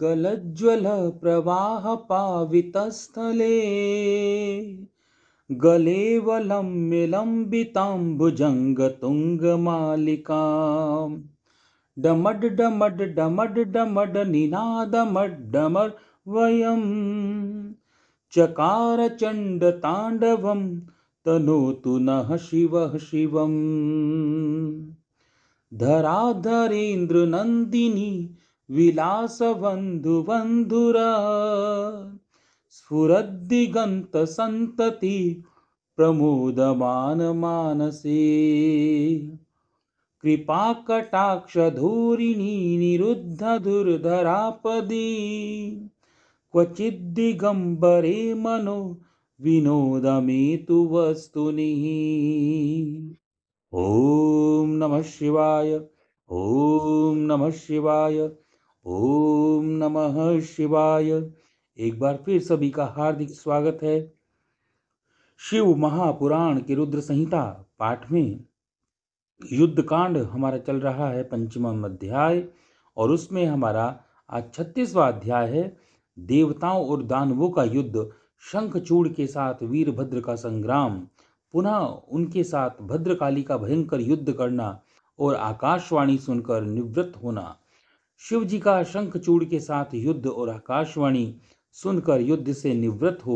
गलज्ज्वलप्रवाहपावितस्थले गलेवलं मिलम्बितां भुजङ्गतुङ्गमालिकां डमड् डमड् डमड् डमड् निनादमड्डमड् वयं चकारचण्डताण्डवं तनोतु नः शिवः शिवम् धराधरेन्द्रनन्दिनी विलासबन्धुबन्धुर स्फुरद्दिगन्तसन्तति प्रमोदमानमानसे कृपाकटाक्षधूरिणी निरुद्ध धुर्धरापदी क्वचिद्दिगम्बरे मनो विनोदमेतु वस्तुनिः ॐ नमः शिवाय ॐ नमः शिवाय ओम नमः शिवाय एक बार फिर सभी का हार्दिक स्वागत है शिव महापुराण की रुद्र संहिता पाठ में युद्ध कांड हमारा चल रहा है पंचम अध्याय और उसमें हमारा आज छत्तीसवा अध्याय है देवताओं और दानवों का युद्ध शंखचूड़ के साथ वीरभद्र का संग्राम पुनः उनके साथ भद्रकाली का भयंकर युद्ध करना और आकाशवाणी सुनकर निवृत्त होना शिव जी का शंखचूड़ के साथ युद्ध और आकाशवाणी सुनकर युद्ध से निवृत्त हो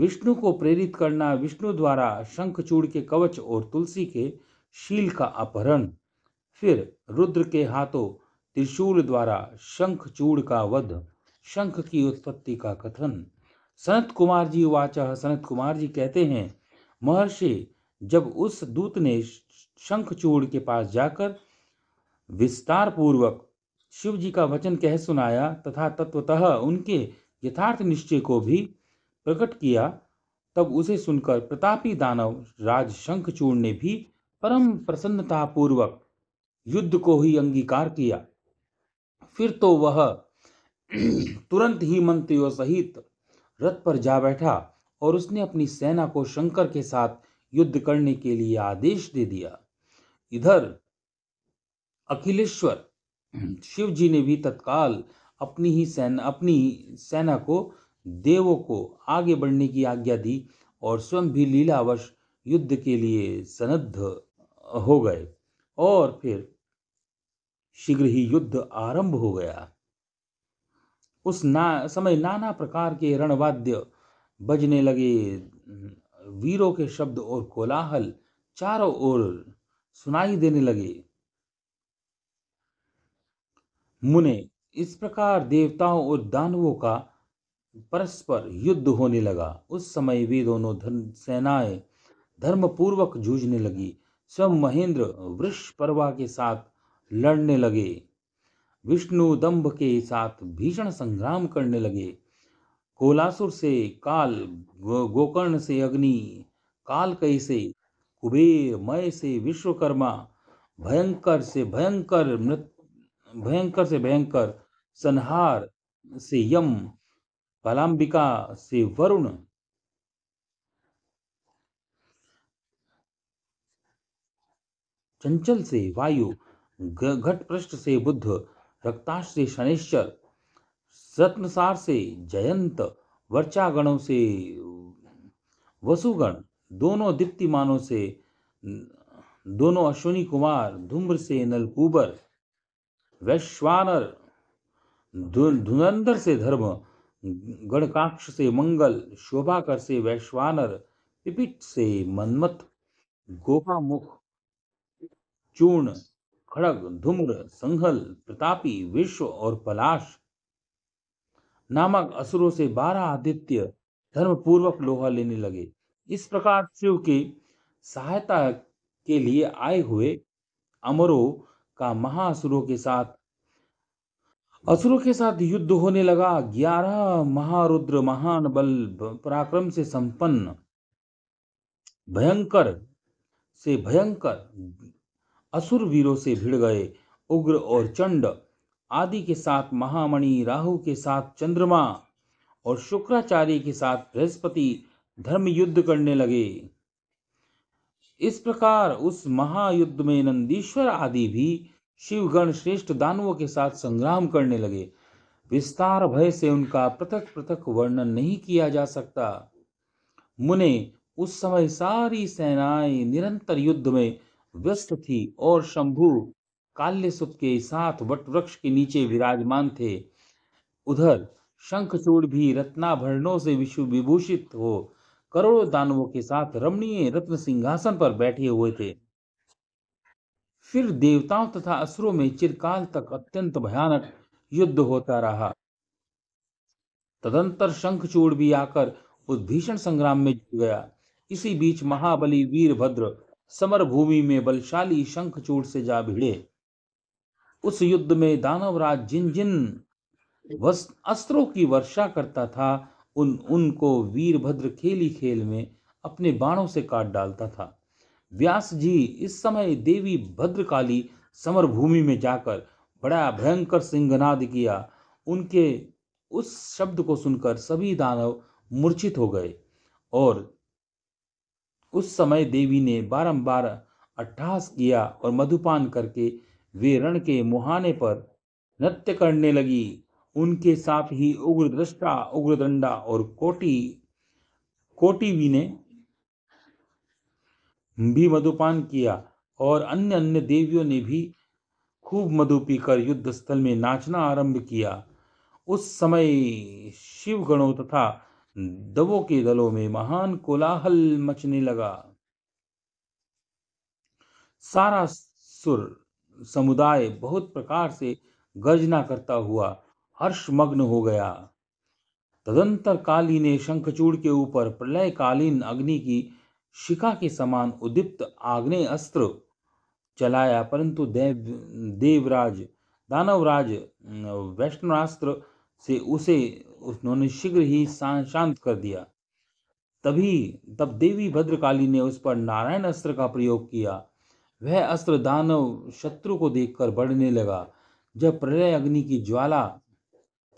विष्णु को प्रेरित करना विष्णु द्वारा शंखचूड़ के कवच और तुलसी के शील का अपहरण फिर रुद्र के हाथों त्रिशूल द्वारा शंख चूड़ का वध शंख की उत्पत्ति का कथन सनत कुमार जी वाचा सनत कुमार जी कहते हैं महर्षि जब उस दूत ने शंखचूड़ के पास जाकर विस्तार पूर्वक शिव जी का वचन कह सुनाया तथा तत्वतः उनके यथार्थ निश्चय को भी प्रकट किया तब उसे सुनकर प्रतापी दानव राज शंखचूर्ण ने भी परम प्रसन्नता पूर्वक युद्ध को ही अंगीकार किया फिर तो वह तुरंत ही मंत्रियों सहित रथ पर जा बैठा और उसने अपनी सेना को शंकर के साथ युद्ध करने के लिए आदेश दे दिया इधर अखिलेश्वर शिव जी ने भी तत्काल अपनी ही सेना अपनी सेना को देवों को आगे बढ़ने की आज्ञा दी और स्वयं भी लीलावश युद्ध के लिए सनद्ध हो गए और फिर शीघ्र ही युद्ध आरंभ हो गया उस ना समय नाना प्रकार के रणवाद्य बजने लगे वीरों के शब्द और कोलाहल चारों ओर सुनाई देने लगे मुने इस प्रकार देवताओं और दानवों का परस्पर युद्ध होने लगा उस समय वे दोनों धर्म सेनाएं धर्मपूर्वक जूझने लगी स्वयं महेंद्र वृक्ष परवा के साथ लड़ने लगे विष्णु दम्भ के साथ भीषण संग्राम करने लगे कोलासुर से काल गोकर्ण से अग्नि कई से कुबेर मय से विश्वकर्मा भयंकर से भयंकर मृत भयंकर से भयंकर संहार से यम पलाम्बिका से वरुण चंचल से वायु घट पृष्ठ से बुद्ध रक्ताश से शनिश्चर रत्नसार से जयंत वर्चागणों से वसुगण दोनों दीप्तिमानों से दोनों अश्विनी कुमार धूम्र से नलकूबर वैश्वानर धुनंदर से धर्म गणकाक्ष से मंगल शोभाकर से वैश्वानर पिपिट से मनमथ गोहामुख चूर्ण खड़ग धूम्र संघल प्रतापी विश्व और पलाश नामक असुरों से बारह आदित्य धर्म पूर्वक लोहा लेने लगे इस प्रकार शिव के सहायता के लिए आए हुए अमरों का महाअसुरों के साथ असुरों के साथ युद्ध होने लगा ग्यारह महारुद्र महान बल पराक्रम से संपन्न भयंकर से भयंकर असुर वीरों से भिड़ गए उग्र और चंड आदि के साथ महामणि राहु के साथ चंद्रमा और शुक्राचार्य के साथ बृहस्पति धर्म युद्ध करने लगे इस प्रकार उस महायुद्ध में नंदीश्वर आदि भी शिवगण श्रेष्ठ दानवों के साथ संग्राम करने लगे विस्तार भय से उनका पृथक पृथक वर्णन नहीं किया जा सकता मुने उस समय सारी सेनाएं निरंतर युद्ध में व्यस्त थी और शंभु काल्यसुत के साथ वटवृक्ष के नीचे विराजमान थे उधर शंखचूड़ भी रत्नाभरणों से विश्व विभूषित हो करोड़ों दानवों के साथ रमणीय रत्न सिंहासन पर बैठे हुए थे फिर देवताओं तथा असुरों में चिरकाल तक अत्यंत भयानक युद्ध होता रहा तदंतर शंखचूड़ भी आकर उस भीषण संग्राम में जुट गया इसी बीच महाबली वीरभद्र समर भूमि में बलशाली शंखचूड़ से जा भिड़े उस युद्ध में दानवराज जिन जिन अस्त्रों की वर्षा करता था उन उनको वीरभद्र खेली खेल में अपने बाणों से काट डालता था व्यास जी इस समय देवी भद्रकाली समर भूमि में जाकर बड़ा भयंकर सिंहनाद किया उनके उस शब्द को सुनकर सभी दानव मूर्छित हो गए और उस समय देवी ने बारंबार अट्ठास किया और मधुपान करके वे रण के मुहाने पर नृत्य करने लगी उनके साथ ही उग्र उग्र उग्रदंडा और कोटी भी ने भी मधुपान किया और अन्य अन्य देवियों ने भी खूब मधु पीकर युद्ध स्थल में नाचना आरंभ किया उस समय शिवगणों तथा दवों के दलों में महान कोलाहल मचने लगा सारा सुर समुदाय बहुत प्रकार से गर्जना करता हुआ हर्षमग्न हो गया तदंतर काली ने शंखचूड़ के ऊपर प्रलयकालीन अग्नि की शिखा के समान उदीप्त आग्ने अस्त्र चलाया परंतु देव देवराज दानवराज वैष्णवास्त्र से उसे उन्होंने शीघ्र ही शांत कर दिया तभी तब देवी भद्रकाली ने उस पर नारायण अस्त्र का प्रयोग किया वह अस्त्र दानव शत्रु को देखकर बढ़ने लगा जब प्रलय अग्नि की ज्वाला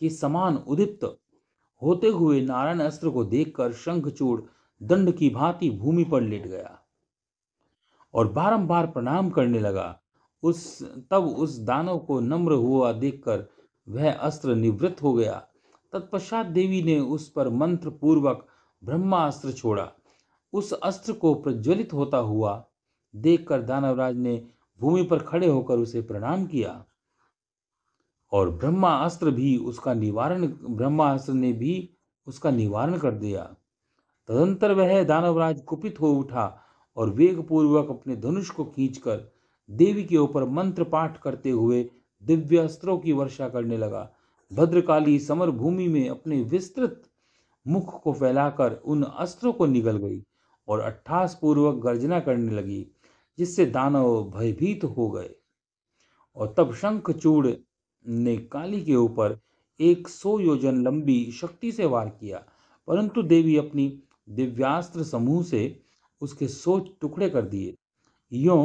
के समान उदित होते हुए नारायण अस्त्र को देखकर शंखचूड़ दंड की भांति भूमि पर लेट गया और बारंबार प्रणाम करने लगा उस तब उस दानव को नम्र हुआ देखकर वह अस्त्र निवृत्त हो गया तत्पश्चात देवी ने उस पर मंत्र पूर्वक ब्रह्मास्त्र छोड़ा उस अस्त्र को प्रज्वलित होता हुआ देखकर दानवराज ने भूमि पर खड़े होकर उसे प्रणाम किया और ब्रह्मास्त्र भी उसका निवारण ब्रह्मास्त्र ने भी उसका निवारण कर दिया तदंतर वह दानवराज कुपित हो उठा और वेगपूर्वक अपने धनुष को खींचकर देवी के ऊपर मंत्र पाठ करते हुए दिव्य अस्त्रों की वर्षा करने लगा भद्रकाली समर भूमि में अपने विस्तृत मुख को फैलाकर उन अस्त्रों को निगल गई और अट्ठास पूर्वक गर्जना करने लगी जिससे दानव भयभीत हो गए और तब शंखचूड़ ने काली के ऊपर एक सौ योजन लंबी शक्ति से वार किया परंतु देवी अपनी दिव्यास्त्र समूह से उसके सोच टुकड़े कर दिए यो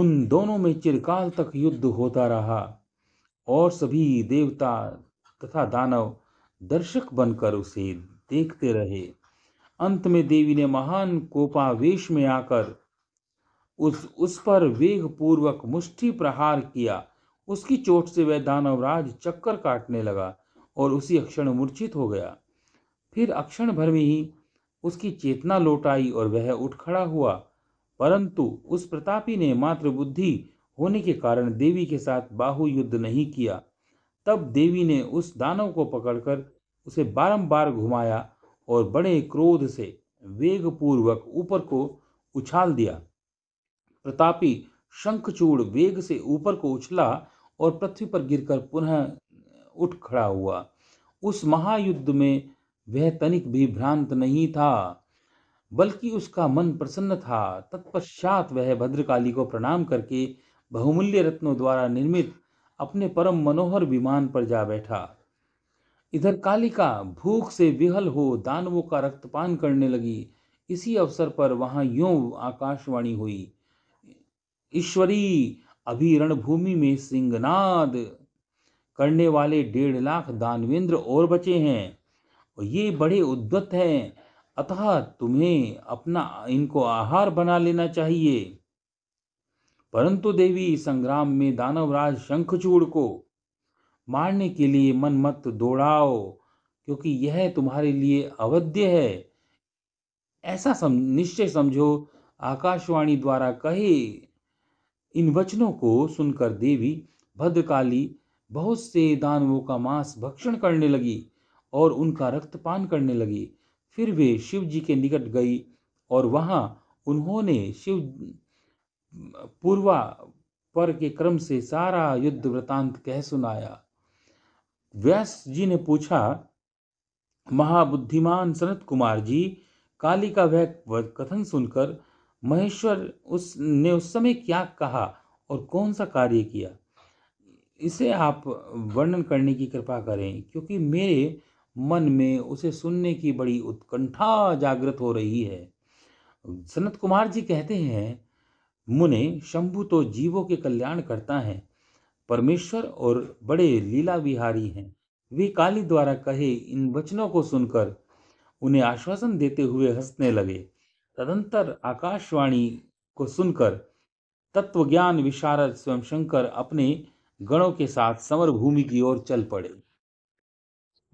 उन दोनों में चिरकाल तक युद्ध होता रहा और सभी देवता तथा दानव दर्शक बनकर उसे देखते रहे अंत में देवी ने महान कोपावेश में आकर उस उस पर वेग पूर्वक मुष्टि प्रहार किया उसकी चोट से वह दानवराज चक्कर काटने लगा और उसी अक्षण मूर्छित हो गया फिर अक्षण भर में ही उसकी चेतना लौट आई और वह उठ खड़ा हुआ परंतु उस प्रतापी ने मात्र बुद्धि होने के कारण देवी के साथ बाहु युद्ध नहीं किया तब देवी ने उस दानव को पकड़कर उसे बारंबार घुमाया और बड़े क्रोध से वेगपूर्वक ऊपर को उछाल दिया प्रतापी शंखचूड़ वेग से ऊपर को उछला और पृथ्वी पर गिरकर पुनः उठ खड़ा हुआ उस महायुद्ध में वह तनिक भी भ्रांत नहीं था बल्कि उसका मन प्रसन्न था तत्पश्चात वह भद्रकाली को प्रणाम करके बहुमूल्य रत्नों द्वारा निर्मित अपने परम मनोहर विमान पर जा बैठा इधर कालिका भूख से विहल हो दानवों का रक्तपान करने लगी इसी अवसर पर वहां यों आकाशवाणी हुई ईश्वरी अभी रणभूमि में सिंहनाद करने वाले डेढ़ लाख दानवेंद्र और बचे हैं और ये बड़े उद्वत हैं अतः तुम्हें अपना इनको आहार बना लेना चाहिए परंतु देवी संग्राम में दानवराज शंखचूड़ को मारने के लिए मन मत दौड़ाओ क्योंकि यह तुम्हारे लिए अवध्य है ऐसा सम, निश्चय समझो आकाशवाणी द्वारा कहे इन वचनों को सुनकर देवी भद्रकाली बहुत से दानवों का मांस भक्षण करने लगी और उनका रक्तपान करने लगी फिर वे शिव जी के निकट गई और वहाँ उन्होंने शिव पूर्वा पर के क्रम से सारा युद्ध वृतांत कह सुनाया व्यास जी ने पूछा महाबुद्धिमान सनत कुमार जी काली का वह कथन सुनकर महेश्वर उस ने उस समय क्या कहा और कौन सा कार्य किया इसे आप वर्णन करने की कृपा करें क्योंकि मेरे मन में उसे सुनने की बड़ी उत्कंठा जागृत हो रही है सनत कुमार जी कहते हैं मुने शंभु तो जीवों के कल्याण करता है परमेश्वर और बड़े लीला विहारी हैं वे काली द्वारा कहे इन वचनों को सुनकर उन्हें आश्वासन देते हुए हंसने लगे तदंतर आकाशवाणी को सुनकर तत्वज्ञान विशारद स्वयं शंकर अपने गणों के साथ समर भूमि की ओर चल पड़े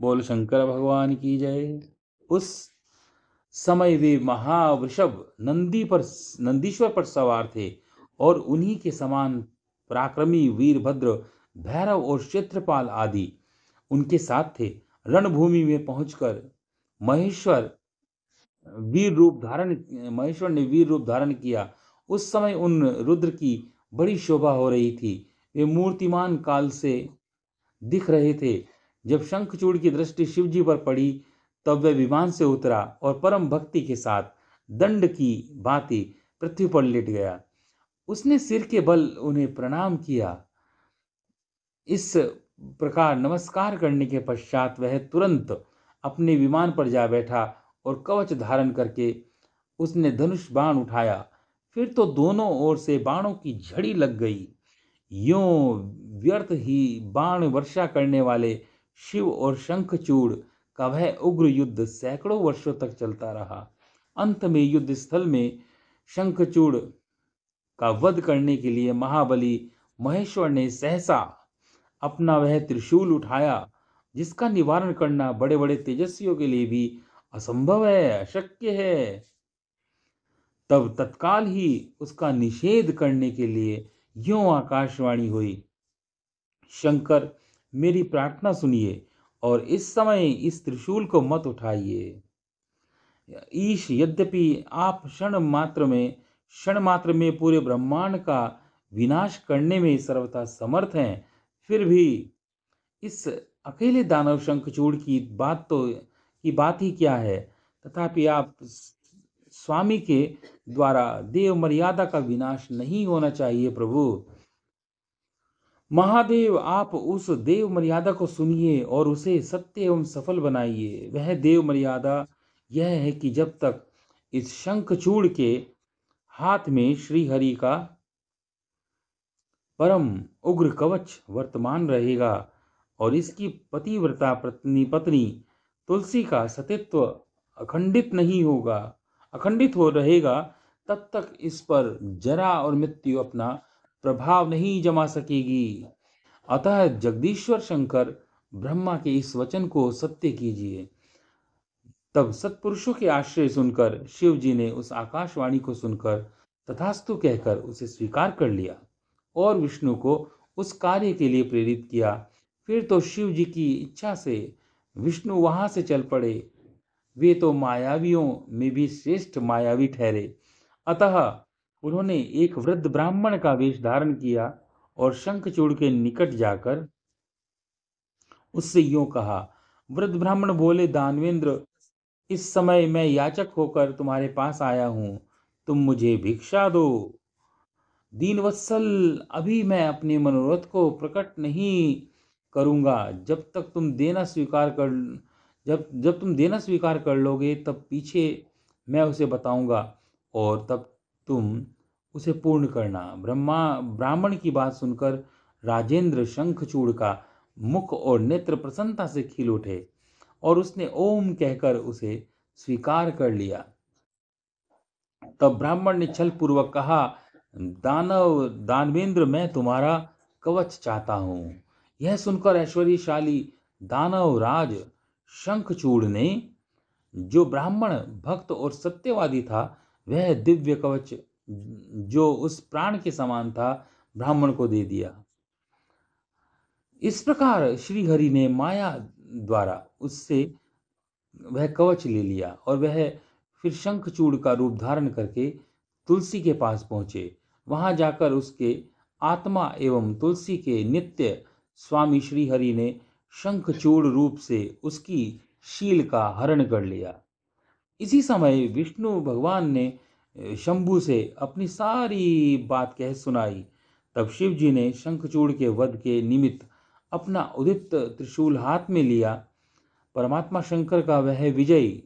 बोल शंकर भगवान की जय उस समय वे महावृषभ नंदी पर नंदीश्वर पर सवार थे और उन्हीं के समान पराक्रमी वीरभद्र भैरव और क्षेत्रपाल आदि उनके साथ थे रणभूमि में पहुंचकर महेश्वर वीर रूप धारण महेश्वर ने वीर रूप धारण किया उस समय उन रुद्र की बड़ी शोभा हो रही थी वे मूर्तिमान काल से दिख रहे थे जब शंखचूड़ की दृष्टि शिवजी पर पड़ी तब वह विमान से उतरा और परम भक्ति के साथ दंड की भांति पृथ्वी पर लेट गया उसने सिर के बल उन्हें प्रणाम किया इस प्रकार नमस्कार करने के पश्चात वह तुरंत अपने विमान पर जा बैठा और कवच धारण करके उसने धनुष बाण उठाया फिर तो दोनों ओर से बाणों की झड़ी लग गई यों व्यर्थ ही बाण वर्षा करने वाले शिव और शंखचूड़ का वह उग्र युद्ध सैकड़ों वर्षों तक चलता रहा अंत में युद्ध स्थल में शंखचूड़ का वध करने के लिए महाबली महेश्वर ने सहसा अपना वह त्रिशूल उठाया जिसका निवारण करना बड़े बड़े तेजस्वियों के लिए भी असंभव है अशक्य है तब तत्काल ही उसका निषेध करने के लिए यो आकाशवाणी हुई शंकर मेरी प्रार्थना सुनिए और इस समय इस त्रिशूल को मत उठाइए ईश यद्यपि आप क्षण मात्र में क्षण मात्र में पूरे ब्रह्मांड का विनाश करने में सर्वथा समर्थ हैं फिर भी इस अकेले दानव शंखचूड़ की बात तो की बात ही क्या है तथापि आप स्वामी के द्वारा देव मर्यादा का विनाश नहीं होना चाहिए प्रभु महादेव आप उस देव मर्यादा को सुनिए और उसे सत्य एवं सफल बनाइए वह देव मर्यादा यह है कि जब तक इस शंखचूड़ के हाथ में श्री हरि का परम उग्र कवच वर्तमान रहेगा और इसकी पतिव्रता पत्नी पत्नी तुलसी का सतित्व अखंडित नहीं होगा अखंडित हो रहेगा तब तक इस पर जरा और मृत्यु अपना प्रभाव नहीं जमा सकेगी अतः जगदीश्वर शंकर ब्रह्मा के इस वचन को सत्य कीजिए तब सत्पुरुषों के आश्रय सुनकर शिव जी ने उस आकाशवाणी को सुनकर तथास्तु कहकर उसे स्वीकार कर लिया और विष्णु को उस कार्य के लिए प्रेरित किया फिर तो शिव जी की इच्छा से विष्णु वहाँ से चल पड़े वे तो मायावियों में भी श्रेष्ठ मायावी ठहरे अतः उन्होंने एक वृद्ध ब्राह्मण का वेश धारण किया और शंखचूड़ के निकट जाकर उससे यूं कहा वृद्ध ब्राह्मण बोले दानवेंद्र इस समय मैं याचक होकर तुम्हारे पास आया हूँ तुम मुझे भिक्षा दो दीनवत्सल अभी मैं अपने मनोरथ को प्रकट नहीं करूँगा जब तक तुम देना स्वीकार कर जब जब तुम देना स्वीकार कर लोगे तब पीछे मैं उसे बताऊँगा और तब तुम उसे पूर्ण करना ब्रह्मा ब्राह्मण की बात सुनकर राजेंद्र शंखचूड़ का मुख और नेत्र प्रसन्नता से खिल उठे और उसने ओम कहकर उसे स्वीकार कर लिया तब ब्राह्मण ने छल पूर्वक कहा दानव दानवेंद्र मैं तुम्हारा कवच चाहता हूँ यह सुनकर ऐश्वर्यशाली दानव राज शंखचूड़ ने जो ब्राह्मण भक्त और सत्यवादी था वह दिव्य कवच जो उस प्राण के समान था ब्राह्मण को दे दिया इस प्रकार श्री हरि ने माया द्वारा उससे वह कवच ले लिया और वह फिर शंखचूड़ का रूप धारण करके तुलसी के पास पहुँचे वहाँ जाकर उसके आत्मा एवं तुलसी के नित्य स्वामी श्रीहरि ने शंखचूड़ रूप से उसकी शील का हरण कर लिया इसी समय विष्णु भगवान ने शंभु से अपनी सारी बात कह सुनाई तब शिव जी ने शंखचूड़ के वध के निमित्त अपना उदित त्रिशूल हाथ में लिया परमात्मा शंकर का वह विजयी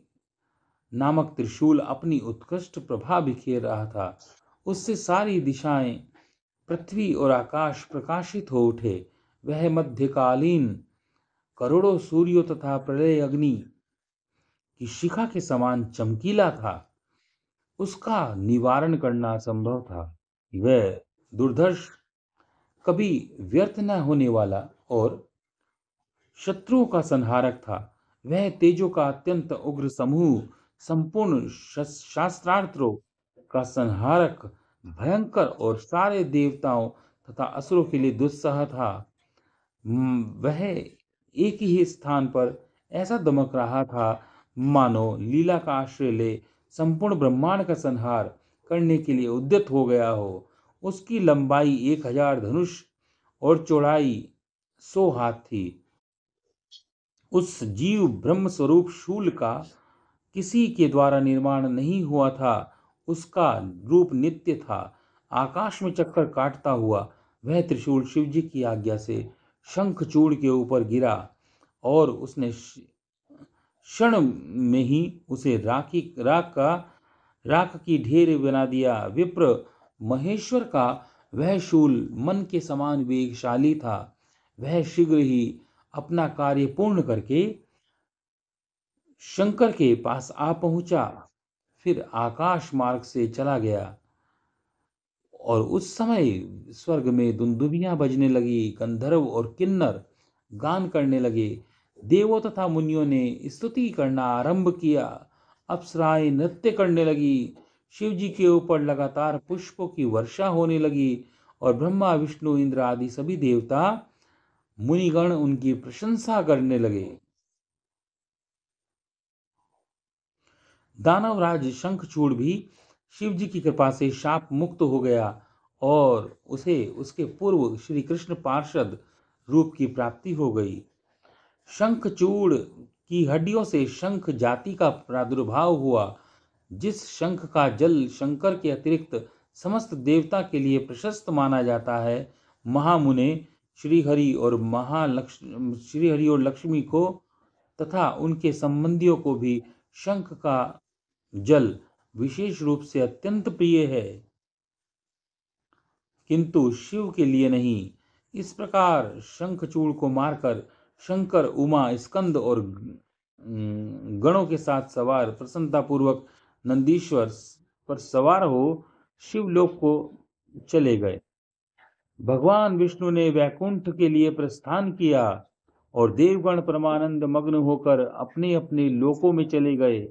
नामक त्रिशूल अपनी उत्कृष्ट प्रभा बिखेर रहा था उससे सारी दिशाएं पृथ्वी और आकाश प्रकाशित हो उठे वह मध्यकालीन करोड़ों सूर्यों तथा प्रलय अग्नि की शिखा के समान चमकीला था उसका निवारण करना संभव था वह दुर्धर्ष कभी व्यर्थ न होने वाला और शत्रुओं का संहारक था वह तेजो का अत्यंत उग्र समूह संपूर्ण शास्त्रार्थों का संहारक भयंकर और सारे देवताओं तथा असुरों के लिए दुस्साह था हम्म, वह एक ही स्थान पर ऐसा दमक रहा था मानो लीला का आश्रय ले संपूर्ण ब्रह्मांड का संहार करने के लिए उद्यत हो गया हो उसकी लंबाई एक हजार धनुष और चौड़ाई सौ हाथ थी उस जीव ब्रह्म स्वरूप शूल का किसी के द्वारा निर्माण नहीं हुआ था उसका रूप नित्य था आकाश में चक्कर काटता हुआ वह त्रिशूल शिवजी की आज्ञा से शंखचूड़ के ऊपर गिरा और उसने क्षण में ही उसे राखी राख का राख की ढेर बना दिया विप्र महेश्वर का वह शूल मन के समान वेगशाली था वह शीघ्र ही अपना कार्य पूर्ण करके शंकर के पास आ पहुंचा फिर आकाश मार्ग से चला गया और उस समय स्वर्ग में दुंदुबियाँ बजने लगी गंधर्व और किन्नर गान करने लगे देवों तथा मुनियों ने स्तुति करना आरंभ किया अप्सराएं नृत्य करने लगी शिव जी के ऊपर लगातार पुष्पों की वर्षा होने लगी और ब्रह्मा विष्णु इंद्र आदि सभी देवता मुनिगण उनकी प्रशंसा करने लगे दानवराज शंखचूड़ भी शिव जी की कृपा से शाप मुक्त हो गया और उसे उसके पूर्व श्री कृष्ण पार्षद रूप की प्राप्ति हो गई शंखचूड़ की हड्डियों से शंख जाति का प्रादुर्भाव हुआ जिस शंख का जल शंकर के अतिरिक्त समस्त देवता के लिए प्रशस्त माना जाता है महामुने श्रीहरि और महालक्ष्मी श्रीहरि और लक्ष्मी को तथा उनके संबंधियों को भी शंख का जल विशेष रूप से अत्यंत प्रिय है किंतु शिव के लिए नहीं इस प्रकार शंखचूड़ को मारकर शंकर उमा स्कंद और गणों के साथ सवार प्रसन्नतापूर्वक नंदीश्वर पर सवार हो शिवलोक को चले गए भगवान विष्णु ने वैकुंठ के लिए प्रस्थान किया और देवगण परमानंद मग्न होकर अपने अपने लोकों में चले गए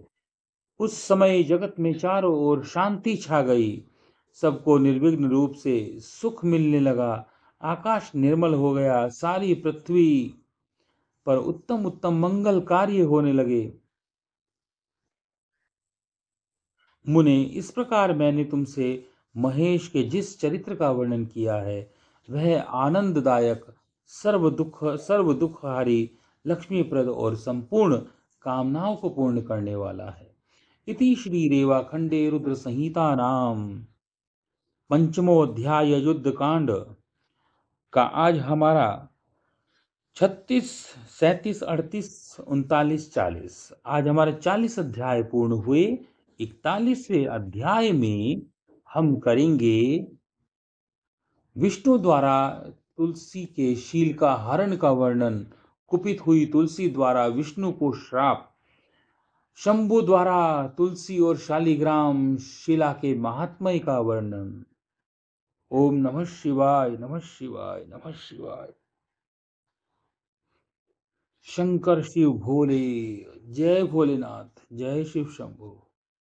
उस समय जगत में चारों ओर शांति छा गई सबको निर्विघ्न रूप से सुख मिलने लगा आकाश निर्मल हो गया सारी पृथ्वी पर उत्तम उत्तम मंगल कार्य होने लगे मुने इस प्रकार मैंने तुमसे महेश के जिस चरित्र का वर्णन किया है वह आनंददायक सर्व दुख सर्व दुखहारी लक्ष्मीप्रद और संपूर्ण कामनाओं को पूर्ण करने वाला है इति श्री रेवाखंडे रुद्र संहिता नाम पंचमो अध्याय युद्ध कांड का आज हमारा छत्तीस सैंतीस अड़तीस उनतालीस चालीस आज हमारे चालीस अध्याय पूर्ण हुए इकतालीसवें अध्याय में हम करेंगे विष्णु द्वारा तुलसी के शील का हरण का वर्णन कुपित हुई तुलसी द्वारा विष्णु को श्राप शंभु द्वारा तुलसी और शालिग्राम शिला के महात्मय का वर्णन ओम नमः शिवाय नमः शिवाय नमः शिवाय शंकर शिव भोले जय भोलेनाथ जय शिव शंभु